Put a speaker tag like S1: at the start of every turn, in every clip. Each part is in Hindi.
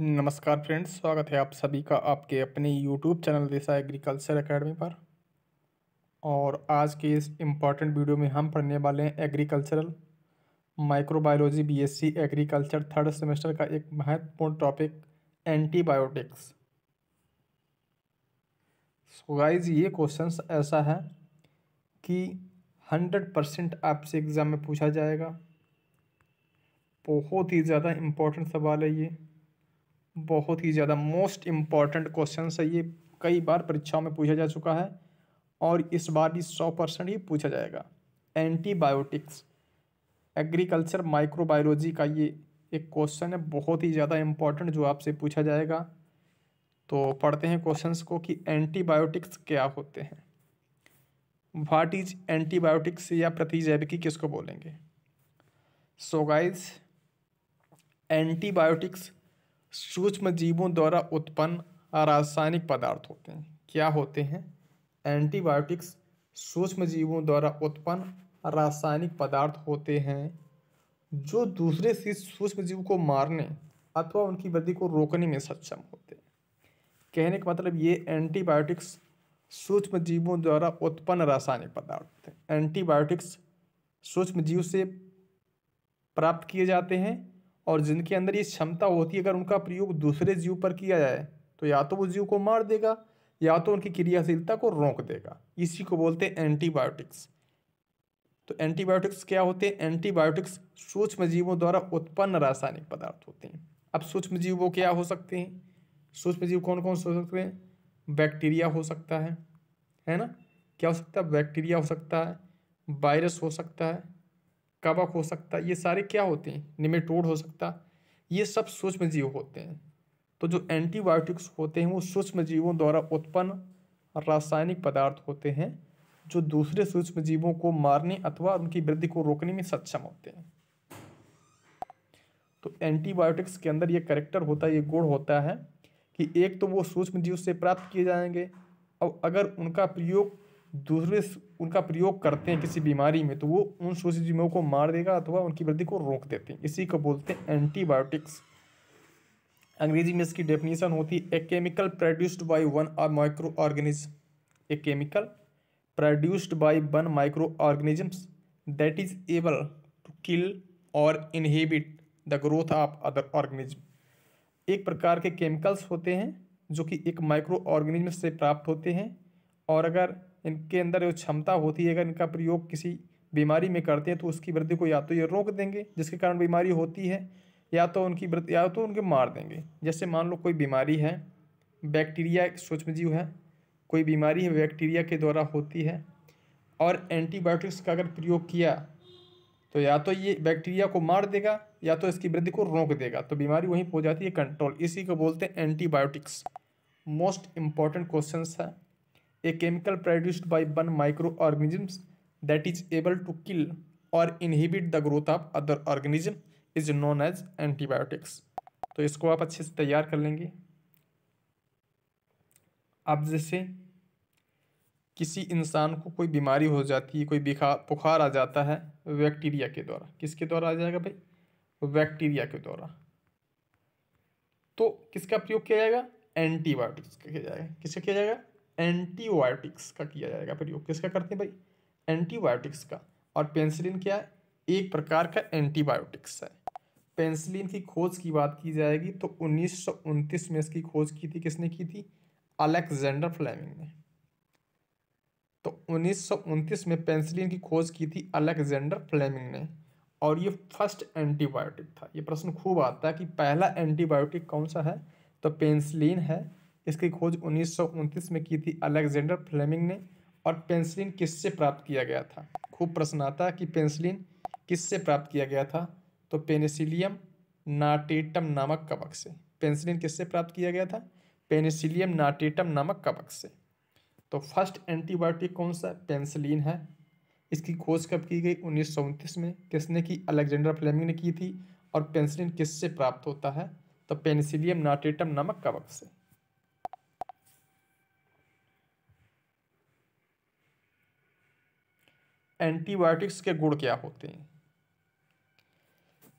S1: नमस्कार फ्रेंड्स स्वागत है आप सभी का आपके अपने यूट्यूब चैनल देसा एग्रीकल्चर एकेडमी पर और आज के इस इम्पॉर्टेंट वीडियो में हम पढ़ने वाले हैं agricultural microbiology BSc agriculture third semester का एक महत्वपूर्ण टॉपिक एंटीबायोटिक्स सो गाइस ये क्वेश्चन ऐसा है कि हंड्रेड परसेंट आपसे एग्ज़ाम में पूछा जाएगा बहुत ही ज़्यादा इम्पोर्टेंट सवाल है ये बहुत ही ज़्यादा मोस्ट इम्पॉर्टेंट क्वेश्चन है ये कई बार परीक्षाओं में पूछा जा चुका है और इस बार भी सौ परसेंट ये पूछा जाएगा एंटीबायोटिक्स एग्रीकल्चर माइक्रोबायोलॉजी का ये एक क्वेश्चन है बहुत ही ज़्यादा इम्पॉर्टेंट जो आपसे पूछा जाएगा तो पढ़ते हैं क्वेश्चंस को कि एंटीबायोटिक्स क्या होते हैं वाट इज एंटीबायोटिक्स या प्रतिजैविकी किसको बोलेंगे सो गाइस एंटीबायोटिक्स सूक्ष्म जीवों द्वारा उत्पन्न रासायनिक पदार्थ होते हैं क्या होते हैं एंटीबायोटिक्स सूक्ष्म जीवों द्वारा उत्पन्न रासायनिक पदार्थ होते हैं जो दूसरे से सूक्ष्म जीव को मारने अथवा उनकी वृद्धि को रोकने में सक्षम होते हैं कहने का मतलब ये एंटीबायोटिक्स सूक्ष्म जीवों द्वारा उत्पन्न रासायनिक पदार्थ होते हैं एंटीबायोटिक्स सूक्ष्म जीव से प्राप्त किए जाते हैं और जिनके अंदर ये क्षमता होती है अगर उनका प्रयोग दूसरे जीव पर किया जाए तो या तो वो जीव को मार देगा या तो उनकी क्रियाशीलता को रोक देगा इसी को बोलते हैं एंटीबायोटिक्स तो एंटीबायोटिक्स क्या होते हैं एंटीबायोटिक्स सूक्ष्म जीवों द्वारा उत्पन्न रासायनिक पदार्थ होते हैं अब सूक्ष्म जीव वो क्या हो सकते हैं सूक्ष्म जीव कौन कौन से हो सकते हैं बैक्टीरिया हो सकता है है ना क्या हो सकता है बैक्टीरिया हो सकता है वायरस हो सकता है कवक हो सकता ये सारे क्या होते हैं निमेटोड हो सकता ये सब सूक्ष्म जीव होते हैं तो जो एंटीबायोटिक्स होते हैं वो सूक्ष्म जीवों द्वारा उत्पन्न रासायनिक पदार्थ होते हैं जो दूसरे सूक्ष्म जीवों को मारने अथवा उनकी वृद्धि को रोकने में सक्षम होते हैं तो एंटीबायोटिक्स के अंदर ये करेक्टर होता है ये गुण होता है कि एक तो वो सूक्ष्म जीव से प्राप्त किए जाएंगे और अगर उनका प्रयोग दूसरे उनका प्रयोग करते हैं किसी बीमारी में तो वो उन सूक्ष्मजीवों को मार देगा अथवा उनकी वृद्धि को रोक देते हैं इसी को बोलते हैं एंटीबायोटिक्स अंग्रेजी में इसकी डेफिनेशन होती है a chemical produced by one or micro organism a chemical produced by one micro organisms that is able to kill or inhibit the growth of other organism एक प्रकार के केमिकल्स होते हैं जो कि एक माइक्रो ऑर्गेनिज्म से प्राप्त होते हैं और अगर इनके अंदर जो क्षमता होती है अगर इनका प्रयोग किसी बीमारी में करते हैं तो उसकी वृद्धि को या तो ये रोक देंगे जिसके कारण बीमारी होती है या तो उनकी वृद्धि या तो उनके मार देंगे जैसे मान लो कोई बीमारी है बैक्टीरिया एक सूक्ष्मजीव है कोई बीमारी है बैक्टीरिया के द्वारा होती है और एंटीबायोटिक्स का अगर प्रयोग किया तो या तो ये बैक्टीरिया को मार देगा या तो इसकी वृद्धि को रोक देगा तो बीमारी वहीं पहुँच जाती है कंट्रोल इसी को बोलते हैं एंटीबायोटिक्स मोस्ट इम्पॉर्टेंट क्वेश्चन है chemical produced by one micro microorganisms that is able to kill or inhibit the growth of other organism is known as antibiotics तो इसको आप अच्छे से तैयार कर लेंगे अब जैसे किसी इंसान को कोई बीमारी हो जाती है कोई बुखार आ जाता है बैक्टीरिया के द्वारा किसके द्वारा आ जाएगा भाई बैक्टीरिया के द्वारा तो किसका प्रयोग किया जाएगा एंटीबायोटिक्स का किया जाएगा किसका किया जाएगा एंटीबायोटिक्स का किया जाएगा प्रयोग किसका करते हैं भाई एंटीबायोटिक्स का और पेंसिलिन क्या है एक प्रकार का एंटीबायोटिक्स है पेंसिलिन की खोज की बात की जाएगी तो उन्नीस में इसकी खोज की थी किसने की थी अलेक्जेंडर फ्लैमिंग ने तो उन्नीस में पेंसिलिन की खोज की थी अलेक्जेंडर फ्लैमिंग ने और ये फर्स्ट एंटीबायोटिक था ये प्रश्न खूब आता है कि पहला एंटीबायोटिक कौन सा है तो पेंसिलिन है इसकी खोज उन्नीस में की थी अलेक्जेंडर फ्लेमिंग ने और पेंसिलिन किससे प्राप्त किया गया था खूब प्रश्न आता है कि पेंसिलिन किससे प्राप्त किया गया था तो पेनिसिलियम नाटेटम नामक कवक से पेंसिलिन किससे प्राप्त किया गया था पेनिसिलियम नाटेटम नामक कवक से तो फर्स्ट एंटीबायोटिक कौन सा पेंसिलिन है इसकी खोज कब की गई उन्नीस में किसने की अलेक्जेंडर फ्लेमिंग ने की थी और पेंसिलिन किससे प्राप्त होता है तो पेनिसिलियम नाटेटम नामक कवक से एंटीबायोटिक्स के गुण क्या होते हैं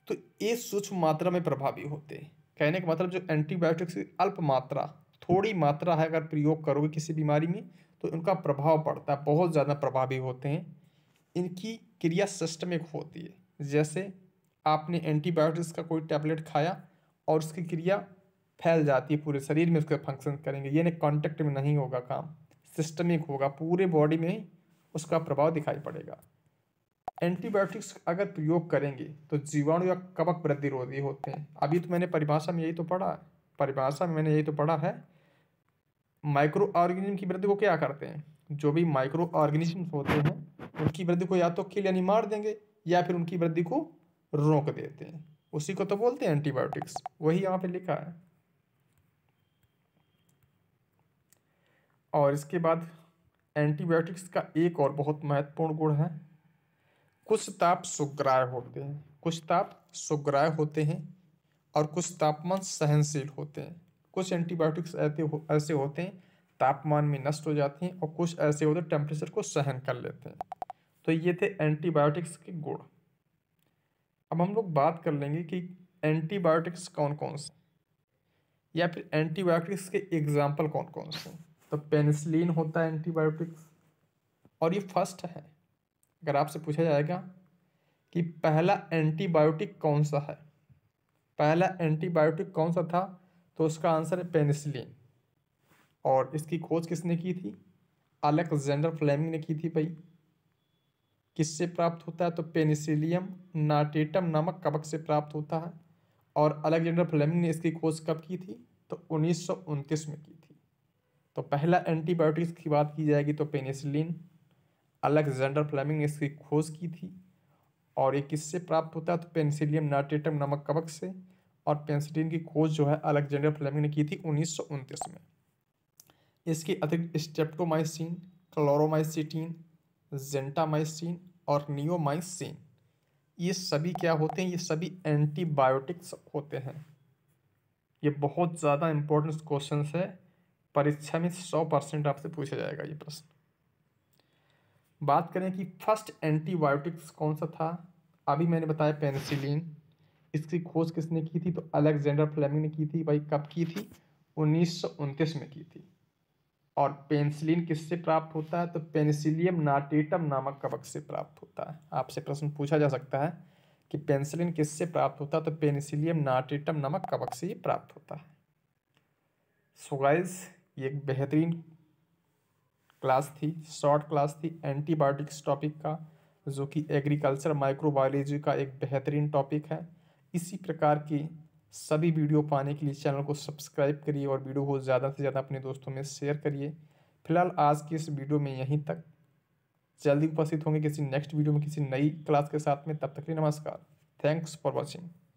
S1: तो ये सूक्ष्म मात्रा में प्रभावी होते हैं कहने का मतलब जो एंटीबायोटिक्स की अल्प मात्रा थोड़ी मात्रा है अगर प्रयोग करोगे किसी बीमारी में तो उनका प्रभाव पड़ता है बहुत ज़्यादा प्रभावी होते हैं इनकी क्रिया सिस्टमिक होती है जैसे आपने एंटीबायोटिक्स का कोई टैबलेट खाया और उसकी क्रिया फैल जाती है पूरे शरीर में उसके फंक्शन करेंगे ये नहीं कॉन्टेक्ट में नहीं होगा काम सिस्टमिक होगा पूरे बॉडी में उसका प्रभाव दिखाई पड़ेगा एंटीबायोटिक्स अगर प्रयोग करेंगे तो जीवाणु या कवक प्रतिरोधी होते हैं अभी तो मैंने परिभाषा में यही तो पढ़ा परिभाषा में मैंने यही तो पढ़ा है माइक्रो ऑर्गेनिज्म की वृद्धि को क्या करते हैं जो भी माइक्रो ऑर्गेनिज्म होते हैं उनकी वृद्धि को या तो किल यानी मार देंगे या फिर उनकी वृद्धि को रोक देते हैं उसी को तो बोलते हैं एंटीबायोटिक्स वही यहाँ पे लिखा है और इसके बाद एंटीबायोटिक्स का एक और बहुत महत्वपूर्ण गुण है कुछ ताप सुग्राय होते हैं कुछ ताप सुग्राय होते हैं और कुछ तापमान सहनशील होते हैं कुछ एंटीबायोटिक्स ऐसे हो, ऐसे होते हैं तापमान में नष्ट हो जाते हैं और कुछ ऐसे होते हैं टेम्परेचर को सहन कर लेते हैं तो ये थे एंटीबायोटिक्स के गुण अब हम लोग बात कर लेंगे कि एंटीबायोटिक्स कौन कौन से या फिर एंटीबायोटिक्स के एग्जाम्पल कौन कौन से हैं तो पेनिसिलिन होता है एंटीबायोटिक्स और ये फर्स्ट है अगर आपसे पूछा जाएगा कि पहला एंटीबायोटिक कौन सा है पहला एंटीबायोटिक कौन सा था तो उसका आंसर है पेनिसिलिन और इसकी खोज किसने की थी अलेक्जेंडर फ्लेमिंग ने की थी भाई किससे प्राप्त होता है तो पेनिसिलियम नाटेटम नामक कवक से प्राप्त होता है और अलेक्जेंडर फ्लेमिंग ने इसकी खोज कब की थी तो उन्नीस में की तो पहला एंटीबायोटिक्स की बात की जाएगी तो पेनिसिलिन अलेक्जेंडर फ्लेमिंग ने इसकी खोज की थी और ये किससे प्राप्त होता है तो पेनिसिलियम नाइट्रेटम नमक कवक से और पेनिसिलिन की खोज जो है अलेक्जेंडर फ्लेमिंग ने की थी उन्नीस में इसके अतिरिक्त स्टेप्टोमाइसिन क्लोरोमाइसिटीन जेंटामाइसिन और नियोमाइसिन ये सभी क्या होते हैं ये सभी एंटीबायोटिक्स होते हैं ये बहुत ज़्यादा इम्पोर्टेंट क्वेश्चन है परीक्षा में सौ परसेंट आपसे पूछा जाएगा ये प्रश्न बात करें कि फर्स्ट एंटीबायोटिक्स कौन सा था अभी मैंने बताया पेनिसिलिन इसकी खोज किसने की थी तो अलेक्जेंडर फ्लेमिंग ने की थी भाई कब की थी उन्नीस में की थी और पेंसिलिन किससे प्राप्त होता है तो पेनिसिलियम नाटेटम नामक कवक से प्राप्त होता है आपसे प्रश्न पूछा जा सकता है कि पेंसिलिन किससे प्राप्त होता है तो पेनिसिलियम नाटेटम नामक कवक से ये प्राप्त होता है सो so ये एक बेहतरीन क्लास थी शॉर्ट क्लास थी एंटीबायोटिक्स टॉपिक का जो कि एग्रीकल्चर माइक्रोबायोलॉजी का एक बेहतरीन टॉपिक है इसी प्रकार की सभी वीडियो पाने के लिए चैनल को सब्सक्राइब करिए और वीडियो को ज़्यादा से ज़्यादा अपने दोस्तों में शेयर करिए फिलहाल आज की इस वीडियो में यहीं तक जल्दी उपस्थित होंगे किसी नेक्स्ट वीडियो में किसी नई क्लास के साथ में तब तक के लिए नमस्कार थैंक्स फॉर वॉचिंग